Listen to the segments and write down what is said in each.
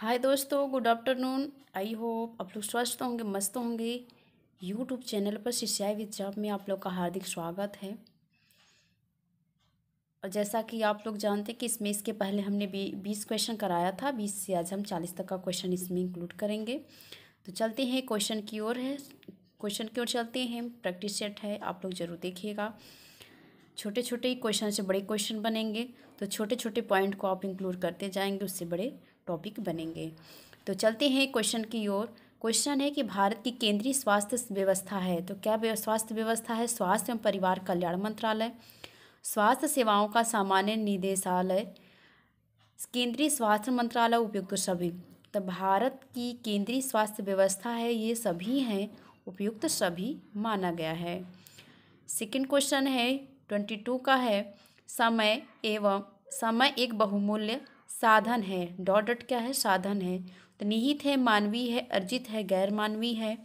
हाय दोस्तों good afternoon I hope आप लोग स्वस्थ होंगे मस्त होंगे यूट्यूब चैनल पर शिष्याई विद जॉब में आप लोग का हार्दिक स्वागत है और जैसा कि आप लोग जानते हैं कि इसमें इसके पहले हमने बीस क्वेश्चन कराया था बीस से आज हम चालीस तक का क्वेश्चन इसमें इंक्लूड करेंगे तो चलते हैं क्वेश्चन की ओर है क्वेश्चन की ओर चलते हैं प्रैक्टिस सेट है आप लोग ज़रूर देखिएगा छोटे छोटे क्वेश्चन से बड़े क्वेश्चन बनेंगे तो छोटे छोटे पॉइंट को आप इंक्लूड करते जाएंगे उससे बड़े टॉपिक बनेंगे तो चलते हैं क्वेश्चन की ओर क्वेश्चन है कि भारत की केंद्रीय स्वास्थ्य व्यवस्था है तो क्या स्वास्थ्य व्यवस्था है स्वास्थ्य एवं परिवार कल्याण मंत्रालय स्वास्थ्य सेवाओं का सामान्य निदेशालय केंद्रीय स्वास्थ्य मंत्रालय उपयुक्त सभी तो भारत की केंद्रीय स्वास्थ्य व्यवस्था है ये सभी हैं उपयुक्त सभी माना गया है सेकेंड क्वेश्चन है ट्वेंटी टू का है समय एवं समय एक बहुमूल्य साधन है डॉट डॉट क्या है साधन है तो निहित है मानवीय है अर्जित है गैर मानवीय है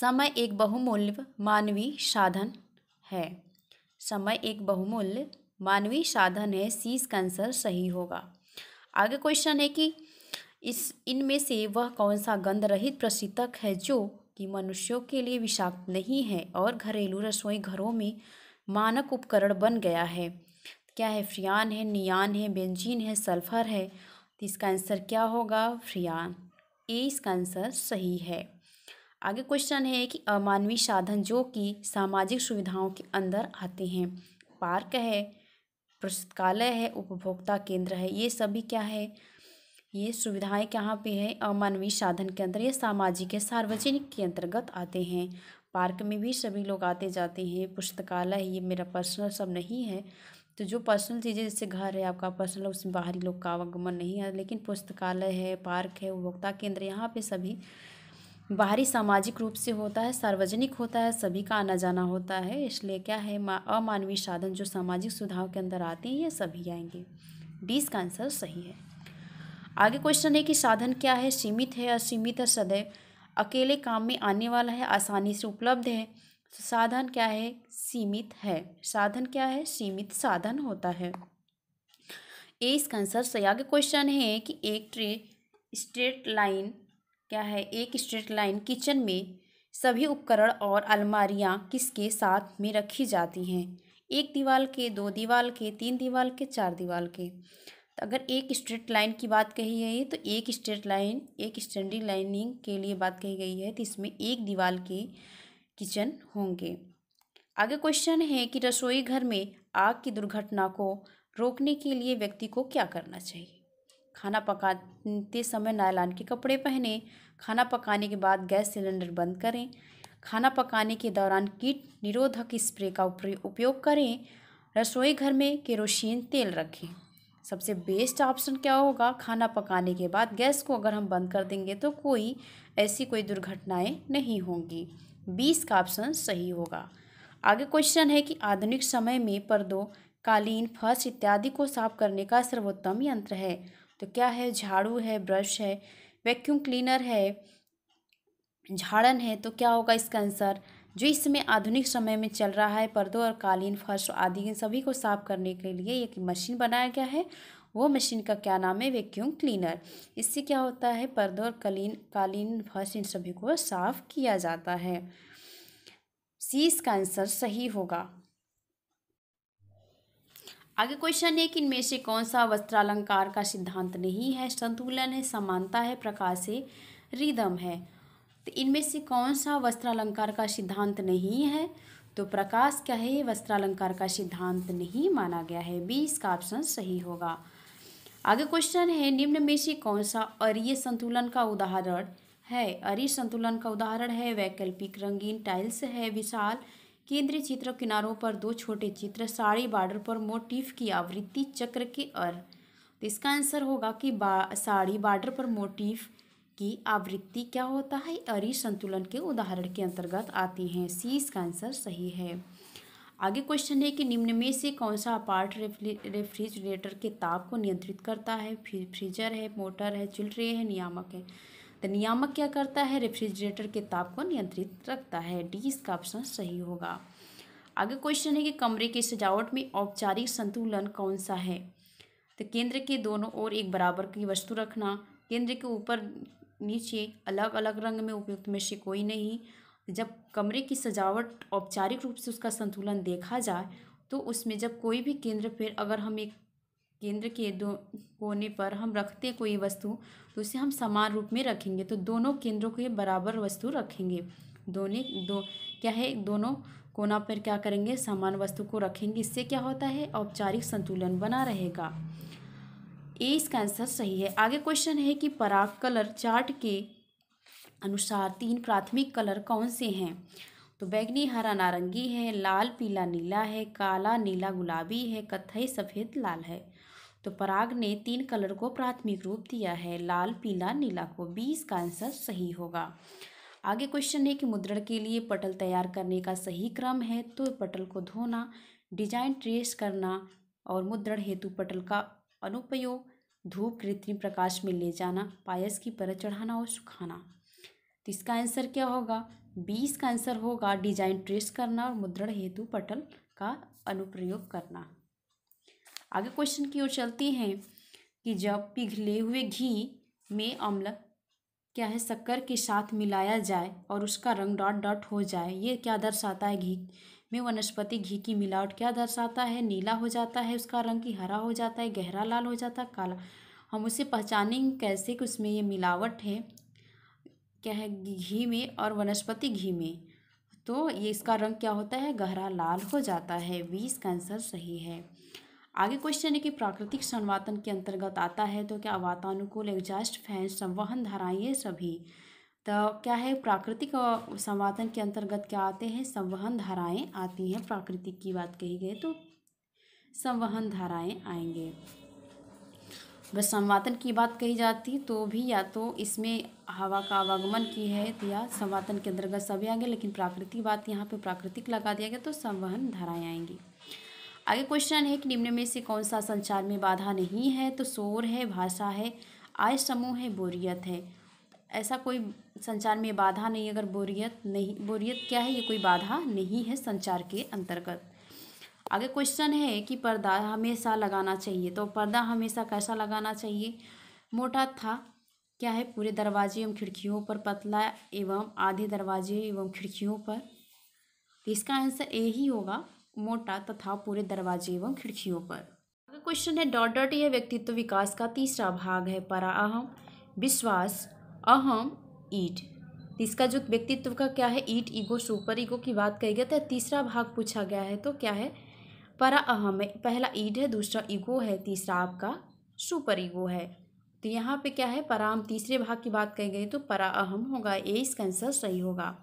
समय एक बहुमूल्य मानवीय साधन है समय एक बहुमूल्य मानवीय साधन है शीश कैंसर आंसर सही होगा आगे क्वेश्चन है कि इस इनमें से वह कौन सा गंध रहित प्रशीतक है जो कि मनुष्यों के लिए विषाक्त नहीं है और घरेलू रसोई घरों में मानक उपकरण बन गया है क्या है फ्रियान है नियान है बेंजीन है सल्फ़र है तो इसका आंसर क्या होगा फ्रियान ए इसका आंसर सही है आगे क्वेश्चन है कि अमानवीय साधन जो कि सामाजिक सुविधाओं के अंदर आते हैं पार्क है पुस्तकालय है उपभोक्ता केंद्र है ये सभी क्या है ये सुविधाएं कहाँ पे है अमानवीय साधन के अंदर ये सामाजिक है सार्वजनिक के अंतर्गत आते हैं पार्क में भी सभी लोग आते जाते हैं पुस्तकालय ये मेरा पर्सनल सब नहीं है तो जो पर्सनल चीज़ें जैसे घर है आपका पर्सनल उसमें बाहरी लोग का आवागमन नहीं है लेकिन पुस्तकालय है पार्क है उपभोक्ता केंद्र यहाँ पे सभी बाहरी सामाजिक रूप से होता है सार्वजनिक होता है सभी का आना जाना होता है इसलिए क्या है अमानवीय साधन जो सामाजिक सुधार के अंदर आते हैं ये सभी आएंगे डी इसका आंसर सही है आगे क्वेश्चन है कि साधन क्या है सीमित है असीमित है सदैव अकेले काम में आने वाला है आसानी से उपलब्ध है तो साधन क्या है सीमित है साधन क्या है सीमित साधन होता है ए इसका आंसर सही आगे क्वेश्चन है कि एक ट्रे स्ट्रेट लाइन क्या है एक स्ट्रेट लाइन किचन में सभी उपकरण और अलमारियाँ किसके साथ में रखी जाती हैं एक दीवार के दो दीवार के तीन दीवार के चार दीवार के तो अगर एक स्ट्रेट लाइन की बात कही है तो एक स्ट्रेट लाइन एक स्टैंडिंग लाइनिंग के लिए बात कही गई है तो इसमें एक दीवार के किचन होंगे आगे क्वेश्चन है कि रसोई घर में आग की दुर्घटना को रोकने के लिए व्यक्ति को क्या करना चाहिए खाना पकाते समय नायलान के कपड़े पहने खाना पकाने के बाद गैस सिलेंडर बंद करें खाना पकाने के दौरान कीट निरोधक स्प्रे का उपयोग करें रसोई घर में केरोसिन तेल रखें सबसे बेस्ट ऑप्शन क्या होगा खाना पकाने के बाद गैस को अगर हम बंद कर देंगे तो कोई ऐसी कोई दुर्घटनाएं नहीं होंगी बीस का ऑप्शन सही होगा आगे क्वेश्चन है कि आधुनिक समय में पर्दों कालीन फर्श इत्यादि को साफ करने का सर्वोत्तम यंत्र है तो क्या है झाड़ू है ब्रश है वैक्यूम क्लीनर है झाड़न है तो क्या होगा इसका आंसर जो इस समय आधुनिक समय में चल रहा है पर्दों और कालीन फर्श आदि इन सभी को साफ करने के लिए एक मशीन बनाया गया है वो मशीन का क्या नाम है वैक्यूम क्लीनर इससे क्या होता है पर्दों और कलीन कालीन फर्श इन सभी को साफ़ किया जाता है सी इसका आंसर सही होगा आगे क्वेश्चन है कि इनमें से कौन सा वस्त्रालंकार का सिद्धांत नहीं है संतुलन है समानता है प्रकाश है रिदम है तो इनमें से कौन सा वस्त्रालंकार का सिद्धांत नहीं है तो प्रकाश क्या है वस्त्रालंकार का सिद्धांत नहीं माना गया है बी इसका ऑप्शन सही होगा आगे क्वेश्चन है निम्न में से कौन सा अरीय संतुलन का उदाहरण है अरी संतुलन का उदाहरण है वैकल्पिक रंगीन टाइल्स है विशाल केंद्रीय चित्र किनारों पर दो छोटे चित्र साड़ी बॉर्डर पर मोटिफ की आवृत्ति चक्र के अर तो इसका आंसर होगा कि बा साड़ी बॉर्डर पर मोटिफ की आवृत्ति क्या होता है अरी संतुलन के उदाहरण के अंतर्गत आती हैं सी इसका आंसर सही है आगे क्वेश्चन है कि निम्न में से कौन सा अपार्ट रेफ्रिजरेटर के ताप को नियंत्रित करता है फ्रीजर है मोटर है चिल्ट्रे है नियामक है तो नियामक क्या करता है रेफ्रिजरेटर के ताप को नियंत्रित रखता है डी इसका ऑप्शन सही होगा आगे क्वेश्चन है कि कमरे की सजावट में औपचारिक संतुलन कौन सा है तो केंद्र के दोनों ओर एक बराबर की वस्तु रखना केंद्र के ऊपर नीचे अलग अलग रंग में उपयुक्त में से कोई नहीं जब कमरे की सजावट औपचारिक रूप से उसका संतुलन देखा जाए तो उसमें जब कोई भी केंद्र फिर अगर हम एक केंद्र के दो कोने पर हम रखते हैं कोई वस्तु तो उसे हम समान रूप में रखेंगे तो दोनों केंद्रों के बराबर वस्तु रखेंगे दोनों दो क्या है दोनों कोना पर क्या करेंगे समान वस्तु को रखेंगे इससे क्या होता है औपचारिक संतुलन बना रहेगा ए इसका आंसर सही है आगे क्वेश्चन है कि पराग कलर चार्ट के अनुसार तीन प्राथमिक कलर कौन से हैं तो बैगनी हरा नारंगी है लाल पीला नीला है काला नीला गुलाबी है कथई सफ़ेद लाल है तो पराग ने तीन कलर को प्राथमिक रूप दिया है लाल पीला नीला को बीस का आंसर सही होगा आगे क्वेश्चन है कि मुद्रण के लिए पटल तैयार करने का सही क्रम है तो पटल को धोना डिजाइन ट्रेस करना और मुद्रण हेतु पटल का अनुपयोग धूप कृत्रिम प्रकाश में ले जाना पायस की परत चढ़ाना और सुखाना तो इसका आंसर क्या होगा बी इसका आंसर होगा डिजाइन ट्रेस करना और मुद्रण हेतु पटल का अनुप्रयोग करना आगे क्वेश्चन की ओर चलते हैं कि जब पिघले हुए घी में अम्ल क्या है शक्कर के साथ मिलाया जाए और उसका रंग डॉट डॉट हो जाए ये क्या दर्शाता है घी में वनस्पति घी की मिलावट क्या दर्शाता है नीला हो जाता है उसका रंग की हरा हो जाता है गहरा लाल हो जाता है काला हम उसे पहचानेंगे कैसे कि उसमें ये मिलावट है क्या है घी में और वनस्पति घी में तो ये इसका रंग क्या होता है गहरा लाल हो जाता है बीस का आंसर सही है आगे क्वेश्चन है कि प्राकृतिक संवातन के अंतर्गत आता है तो क्या वातानुकूल एग्जास्ट फैन संवहन धाराएँ ये सभी तो क्या है प्राकृतिक संवातन के अंतर्गत क्या आते हैं संवहन धाराएँ आती हैं प्राकृतिक की बात कही गई तो संवहन धाराएँ आएंगे अगर संवातन की बात कही जाती तो भी या तो इसमें हवा का आवागमन की है या संवातन के अंतर्गत सभी आएंगे लेकिन प्राकृतिक बात यहाँ पे प्राकृतिक लगा दिया गया तो संवहन धाराएं आएंगी आगे क्वेश्चन है कि निम्न में से कौन सा संचार में बाधा नहीं है तो शोर है भाषा है आय समूह है बोरियत है ऐसा कोई संचार में बाधा नहीं अगर बोरियत नहीं बोरियत क्या है ये कोई बाधा नहीं है संचार के अंतर्गत आगे क्वेश्चन है कि पर्दा हमेशा लगाना चाहिए तो पर्दा हमेशा कैसा लगाना चाहिए मोटा था क्या है पूरे दरवाजे एवं खिड़कियों पर पतला एवं आधे दरवाजे एवं खिड़कियों पर तो इसका आंसर ए ही होगा मोटा तथा पूरे दरवाजे एवं खिड़कियों पर अगला क्वेश्चन है डॉट डॉट यह व्यक्तित्व विकास का तीसरा भाग है परा अहम विश्वास अहम ईट तो इसका जो व्यक्तित्व का क्या है ईट ईगो सुपर ईगो की बात कही गई तो तीसरा भाग पूछा गया है तो क्या है परा अहम है पहला ईड है दूसरा ईगो है तीसरा आपका सुपर ईगो है तो यहाँ पे क्या है पराम तीसरे भाग की बात कही गई तो परा अहम होगा ए इसका आंसर सही होगा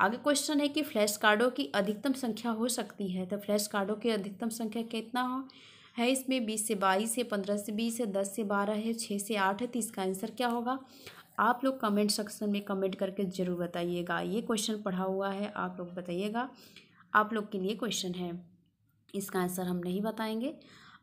आगे क्वेश्चन है कि फ्लैश कार्डों की अधिकतम संख्या हो सकती है तो फ्लैश कार्डों की अधिकतम संख्या कितना हो है इसमें बीस से बाईस है पंद्रह से बीस है दस से बारह है छः से आठ है तो इसका आंसर क्या होगा आप लोग कमेंट सेक्शन में कमेंट करके ज़रूर बताइएगा ये क्वेश्चन पढ़ा हुआ है आप लोग बताइएगा आप लोग के लिए क्वेश्चन है इसका आंसर हम नहीं बताएंगे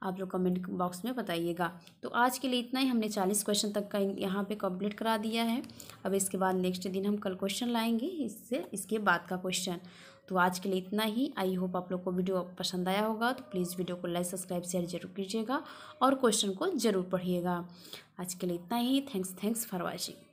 आप लोग कमेंट बॉक्स में बताइएगा तो आज के लिए इतना ही हमने चालीस क्वेश्चन तक का यहाँ पे कंप्लीट करा दिया है अब इसके बाद नेक्स्ट दिन हम कल क्वेश्चन लाएंगे इससे इसके बाद का क्वेश्चन तो आज के लिए इतना ही आई होप आप लोग को वीडियो पसंद आया होगा तो प्लीज़ वीडियो को लाइक सब्सक्राइब शेयर जरूर कीजिएगा और क्वेश्चन को ज़रूर पढ़िएगा आज के लिए इतना ही थैंक्स थैंक्स फॉर वॉचिंग